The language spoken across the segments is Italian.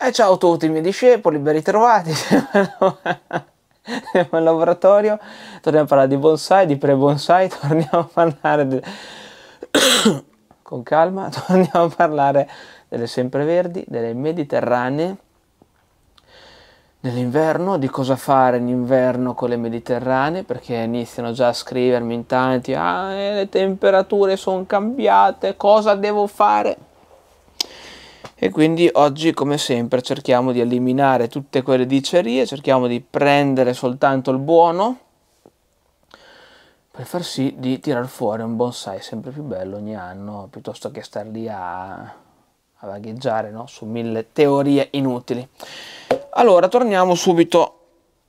E ciao a tutti i miei discepoli, ben ritrovati. Siamo al laboratorio, torniamo a parlare di bonsai, di pre-bonsai, torniamo a parlare di... con calma, torniamo a parlare delle sempreverdi, delle mediterranee, dell'inverno, di cosa fare in inverno con le mediterranee, perché iniziano già a scrivermi in tanti, ah, eh, le temperature sono cambiate, cosa devo fare? e quindi oggi come sempre cerchiamo di eliminare tutte quelle dicerie, cerchiamo di prendere soltanto il buono per far sì di tirar fuori un bonsai sempre più bello ogni anno piuttosto che star lì a a vagheggiare no? su mille teorie inutili. Allora, torniamo subito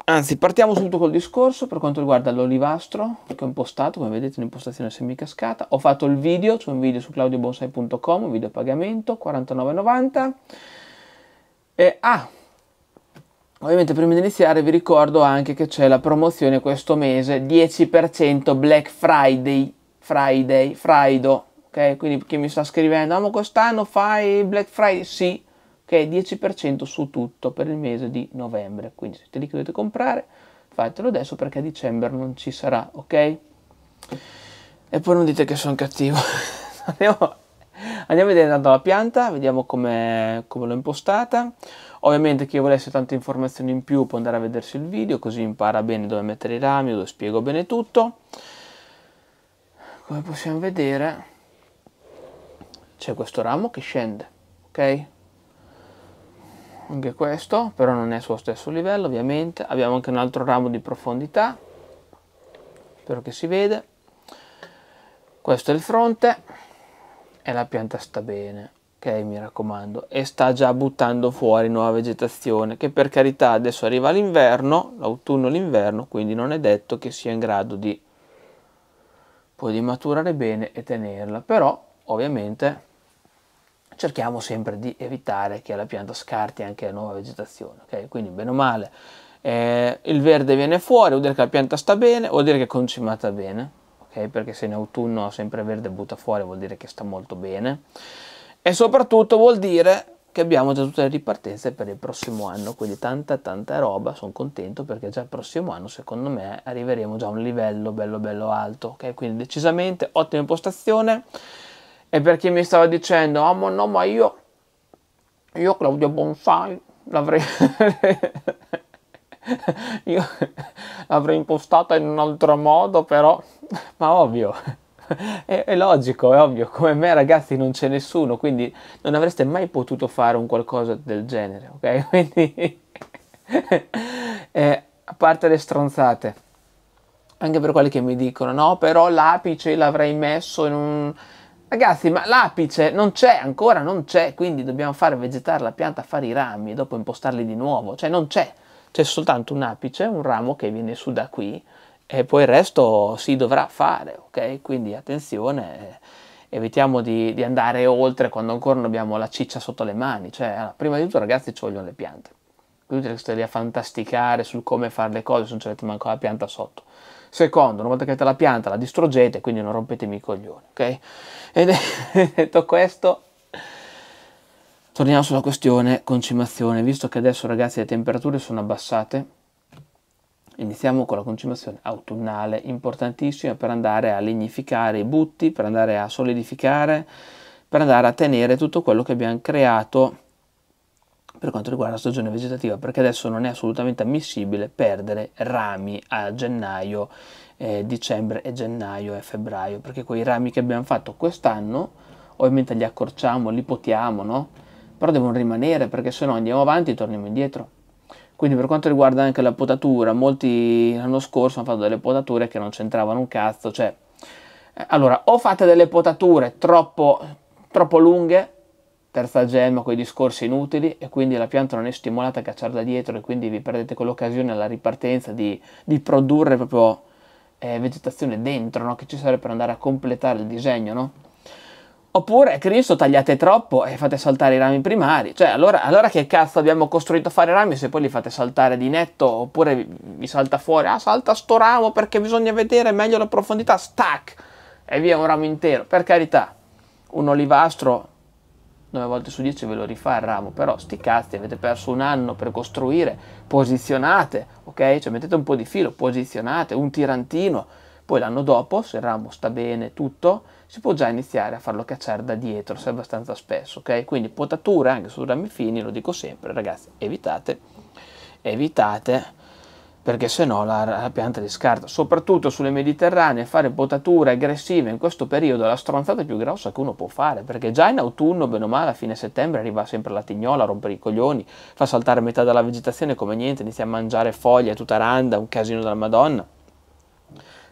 Anzi, partiamo subito col discorso per quanto riguarda l'olivastro che ho impostato, come vedete un'impostazione semicascata. Ho fatto il video, c'è un video su claudiobonsai.com, un video a pagamento, 49,90. E, ah, ovviamente prima di iniziare vi ricordo anche che c'è la promozione questo mese, 10% Black Friday, Friday, Friday, ok? Quindi chi mi sta scrivendo, amo ah, quest'anno fai Black Friday? Sì, che è 10% su tutto per il mese di novembre. Quindi se te li dovete comprare, fatelo adesso perché a dicembre non ci sarà, ok? E poi non dite che sono cattivo. andiamo, andiamo, a vedere la pianta, vediamo come l'ho impostata. Ovviamente chi volesse tante informazioni in più può andare a vedersi il video, così impara bene dove mettere i rami, dove spiego bene tutto. Come possiamo vedere, c'è questo ramo che scende, ok? anche questo, però non è sullo stesso livello ovviamente. Abbiamo anche un altro ramo di profondità, spero che si vede. Questo è il fronte e la pianta sta bene, ok mi raccomando, e sta già buttando fuori nuova vegetazione che per carità adesso arriva l'inverno, l'autunno l'inverno, quindi non è detto che sia in grado di, poi, di maturare bene e tenerla, però ovviamente cerchiamo sempre di evitare che la pianta scarti anche la nuova vegetazione. Okay? Quindi bene o male eh, il verde viene fuori, vuol dire che la pianta sta bene, vuol dire che è concimata bene, okay? perché se in autunno sempre verde butta fuori vuol dire che sta molto bene e soprattutto vuol dire che abbiamo già tutte le ripartenze per il prossimo anno, quindi tanta tanta roba, sono contento perché già il prossimo anno secondo me arriveremo già a un livello bello bello alto, ok? Quindi decisamente ottima impostazione e perché mi stava dicendo, ah oh, ma no, ma io, io Claudio Bonsai l'avrei... io l'avrei impostata in un altro modo, però, ma ovvio, è, è, logico, è ovvio, come me ragazzi non c'è nessuno, quindi non avreste mai potuto fare un qualcosa del genere, ok? Quindi, eh, a parte le stronzate, anche per quelli che mi dicono, no, però l'apice l'avrei messo in un Ragazzi, ma l'apice non c'è, ancora non c'è, quindi dobbiamo far vegetare la pianta, fare i rami e dopo impostarli di nuovo, cioè non c'è, c'è soltanto un apice, un ramo che viene su da qui e poi il resto si dovrà fare, ok? Quindi attenzione, eh, evitiamo di, di andare oltre quando ancora non abbiamo la ciccia sotto le mani, cioè allora, prima di tutto ragazzi ci vogliono le piante, inutile che stai lì a fantasticare sul come fare le cose se non avete manco la pianta sotto. Secondo, una volta che avete la pianta la distruggete, quindi non rompetemi i coglioni, ok? E detto questo, torniamo sulla questione concimazione, visto che adesso ragazzi le temperature sono abbassate, iniziamo con la concimazione autunnale, importantissima per andare a lignificare i butti, per andare a solidificare, per andare a tenere tutto quello che abbiamo creato per quanto riguarda la stagione vegetativa, perché adesso non è assolutamente ammissibile perdere rami a gennaio, eh, dicembre e gennaio e febbraio, perché quei rami che abbiamo fatto quest'anno, ovviamente li accorciamo, li potiamo, no? Però devono rimanere perché se no andiamo avanti e torniamo indietro. Quindi per quanto riguarda anche la potatura, molti l'anno scorso hanno fatto delle potature che non c'entravano un cazzo, cioè... Eh, allora, o fate delle potature troppo, troppo lunghe, terza gemma con i discorsi inutili e quindi la pianta non è stimolata a cacciare da dietro e quindi vi perdete quell'occasione alla ripartenza di, di produrre proprio eh, vegetazione dentro, no? che ci serve per andare a completare il disegno, no? Oppure, Cristo, tagliate troppo e fate saltare i rami primari. Cioè, allora, allora che cazzo abbiamo costruito a fare rami se poi li fate saltare di netto oppure vi, vi salta fuori, ah, salta sto ramo perché bisogna vedere meglio la profondità, stack! E via un ramo intero. Per carità, un olivastro 9 volte su 10 ve lo rifà il ramo, però sti cazzi, avete perso un anno per costruire, posizionate, ok? Cioè mettete un po' di filo, posizionate, un tirantino, poi l'anno dopo, se il ramo sta bene, tutto, si può già iniziare a farlo cacciare da dietro, se abbastanza spesso, ok? Quindi potature anche su rami fini, lo dico sempre, ragazzi, evitate, evitate perché se no la, la pianta scarta. Soprattutto sulle mediterranee fare potature aggressive in questo periodo è la stronzata più grossa che uno può fare, perché già in autunno, bene o male, a fine settembre arriva sempre la tignola, rompere i coglioni, fa saltare metà della vegetazione come niente, inizia a mangiare foglie, tutta randa, un casino della madonna.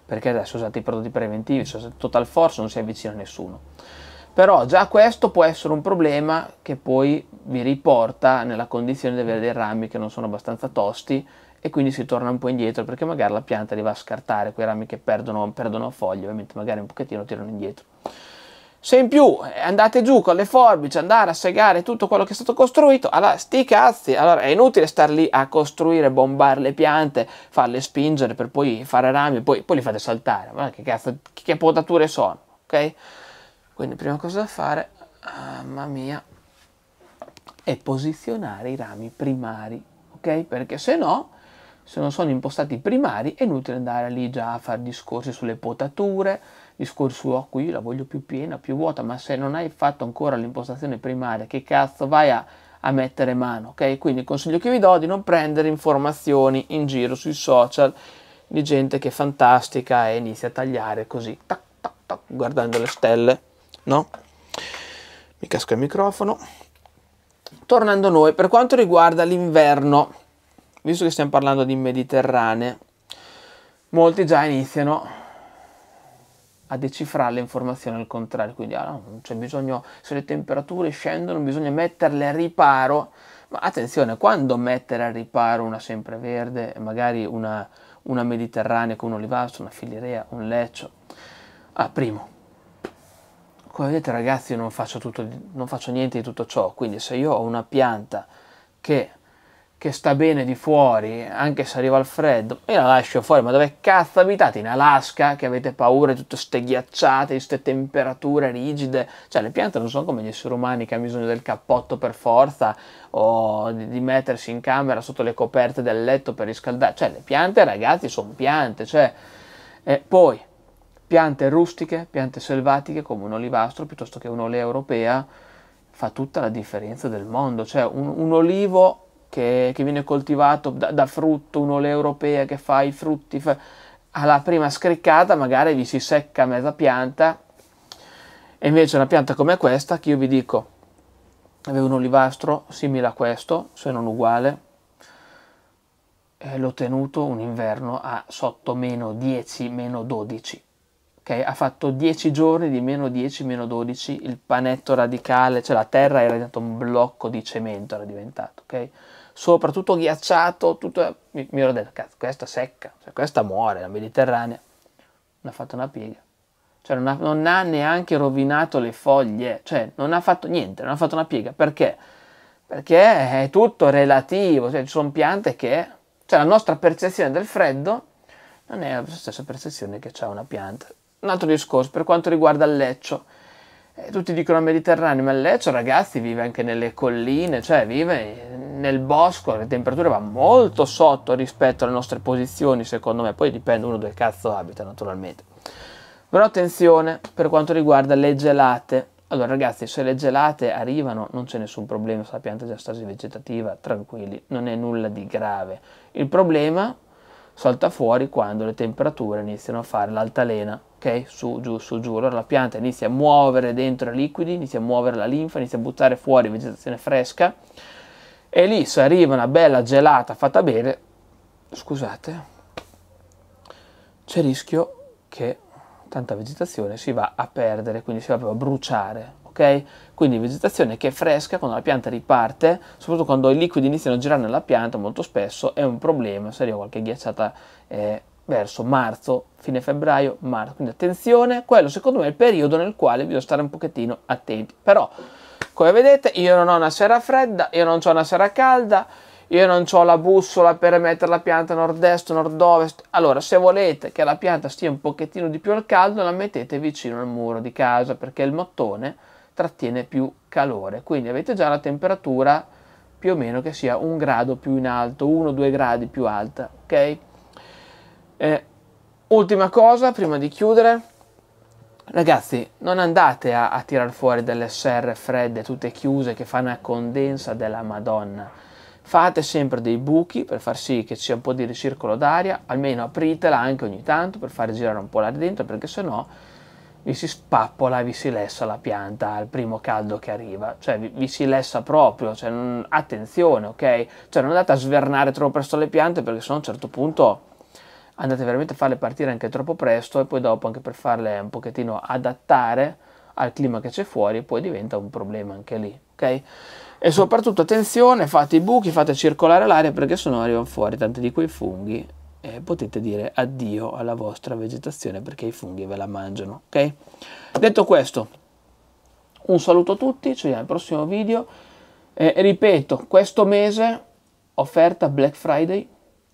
Perché adesso usate i prodotti preventivi, cioè total force non si avvicina a nessuno però già questo può essere un problema che poi vi riporta nella condizione di avere dei rami che non sono abbastanza tosti e quindi si torna un po' indietro perché magari la pianta li va a scartare, quei rami che perdono, perdono foglie, ovviamente magari un pochettino tirano indietro. Se in più eh, andate giù con le forbici, andare a segare tutto quello che è stato costruito, allora sti cazzi, allora è inutile star lì a costruire, bombare le piante, farle spingere per poi fare rami, poi, poi li fate saltare, ma che cazzo, che potature sono, ok? Quindi prima cosa da fare, mamma mia, è posizionare i rami primari, ok? Perché se no se non sono impostati primari è inutile andare lì già a fare discorsi sulle potature, discorsi su oh qui la voglio più piena, più vuota, ma se non hai fatto ancora l'impostazione primaria che cazzo vai a, a mettere mano, ok? Quindi il consiglio che vi do è di non prendere informazioni in giro sui social di gente che è fantastica e inizia a tagliare così, tac, tac, tac, guardando le stelle, no? Mi casca il microfono. Tornando a noi, per quanto riguarda l'inverno, visto che stiamo parlando di Mediterranee, molti già iniziano a decifrare le informazioni al contrario, quindi ah, non c'è bisogno, se le temperature scendono bisogna metterle al riparo, ma attenzione, quando mettere al riparo una sempreverde, magari una, una mediterranea con un olivazzo, una filirea, un leccio? Ah, primo, come vedete ragazzi io non faccio, tutto, non faccio niente di tutto ciò, quindi se io ho una pianta che che sta bene di fuori, anche se arriva il freddo, e la lascio fuori, ma dove cazzo abitate? In Alaska, che avete paura di tutte queste ghiacciate, di queste temperature rigide, cioè le piante non sono come gli esseri umani che hanno bisogno del cappotto per forza, o di, di mettersi in camera sotto le coperte del letto per riscaldare, cioè le piante ragazzi sono piante, cioè... E poi, piante rustiche, piante selvatiche come un olivastro piuttosto che un'olea europea, fa tutta la differenza del mondo, cioè un, un olivo che, che viene coltivato da, da, frutto, un'olea europea che fa i frutti, fa, alla prima scriccata magari vi si secca mezza pianta e invece una pianta come questa che io vi dico aveva un olivastro simile a questo, se non uguale, l'ho tenuto un inverno a sotto meno 10, meno 12 Okay, ha fatto 10 giorni di meno 10, meno 12, il panetto radicale, cioè la terra era diventata un blocco di cemento, era diventato, ok? Soprattutto ghiacciato, tutto, mi, mi ero detto, cazzo, questa secca, cioè questa muore, la Mediterranea, non ha fatto una piega, cioè non ha, non ha neanche rovinato le foglie, cioè non ha fatto niente, non ha fatto una piega, perché? Perché è tutto relativo, cioè ci sono piante che, cioè la nostra percezione del freddo non è la stessa percezione che ha una pianta un altro discorso per quanto riguarda il Leccio. Eh, tutti dicono Mediterraneo, ma il Leccio, ragazzi, vive anche nelle colline, cioè vive nel bosco, le temperature va molto sotto rispetto alle nostre posizioni, secondo me. Poi dipende uno dove cazzo abita, naturalmente. Però attenzione per quanto riguarda le gelate. Allora ragazzi, se le gelate arrivano non c'è nessun problema, se la pianta è già stasi vegetativa, tranquilli, non è nulla di grave. Il problema salta fuori quando le temperature iniziano a fare l'altalena, ok? Su, giù, su, giù. Allora la pianta inizia a muovere dentro i liquidi, inizia a muovere la linfa, inizia a buttare fuori vegetazione fresca e lì se arriva una bella gelata fatta bene, scusate, c'è il rischio che tanta vegetazione si va a perdere, quindi si va proprio a bruciare, ok? Quindi vegetazione che è fresca quando la pianta riparte, soprattutto quando i liquidi iniziano a girare nella pianta molto spesso è un problema se arriva qualche ghiacciata eh, verso marzo, fine febbraio, marzo. Quindi attenzione, quello secondo me è il periodo nel quale bisogna stare un pochettino attenti. Però, come vedete, io non ho una sera fredda, io non ho una sera calda, io non ho la bussola per mettere la pianta nord-est, nord-ovest. Allora, se volete che la pianta stia un pochettino di più al caldo, la mettete vicino al muro di casa, perché il mottone trattiene più calore. Quindi avete già la temperatura più o meno che sia un grado più in alto, uno o due gradi più alta, ok? Eh, ultima cosa, prima di chiudere, ragazzi, non andate a, a tirar fuori delle serre fredde, tutte chiuse, che fanno una ecco, condensa della Madonna. Fate sempre dei buchi per far sì che ci sia un po' di ricircolo d'aria, almeno apritela anche ogni tanto per far girare un po' l'aria dentro, perché sennò vi si spappola, e vi si lessa la pianta al primo caldo che arriva, cioè vi, vi si lessa proprio, cioè, non, attenzione, ok? Cioè non andate a svernare troppo presto le piante perché sennò a un certo punto andate veramente a farle partire anche troppo presto e poi dopo anche per farle un pochettino adattare al clima che c'è fuori poi diventa un problema anche lì, ok? E soprattutto attenzione, fate i buchi, fate circolare l'aria perché se no arrivano fuori tanti di quei funghi e potete dire addio alla vostra vegetazione perché i funghi ve la mangiano, ok? Detto questo, un saluto a tutti, ci vediamo al prossimo video. Eh, ripeto, questo mese offerta Black Friday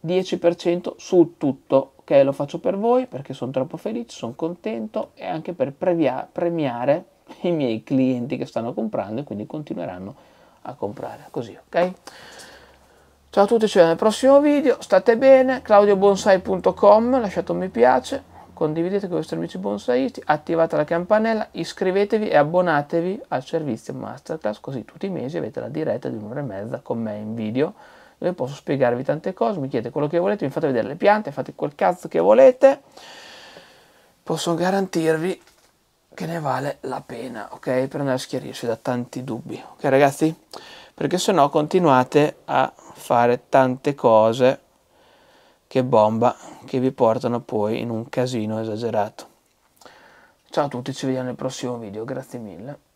10% su tutto. Ok, lo faccio per voi perché sono troppo felice, sono contento e anche per previa- premiare i miei clienti che stanno comprando e quindi continueranno a comprare. Così, ok? Ciao a tutti, ci vediamo nel prossimo video. State bene, claudiobonsai.com, lasciate un mi piace, condividete con i vostri amici bonsaisti, attivate la campanella, iscrivetevi e abbonatevi al servizio Masterclass, così tutti i mesi avete la diretta di un'ora e mezza con me in video dove posso spiegarvi tante cose, mi chiedete quello che volete, mi fate vedere le piante, fate quel cazzo che volete, posso garantirvi che ne vale la pena, ok? Per andare a schiarirsi da tanti dubbi, ok ragazzi? Perché se no continuate a fare tante cose che bomba, che vi portano poi in un casino esagerato. Ciao a tutti, ci vediamo nel prossimo video, grazie mille.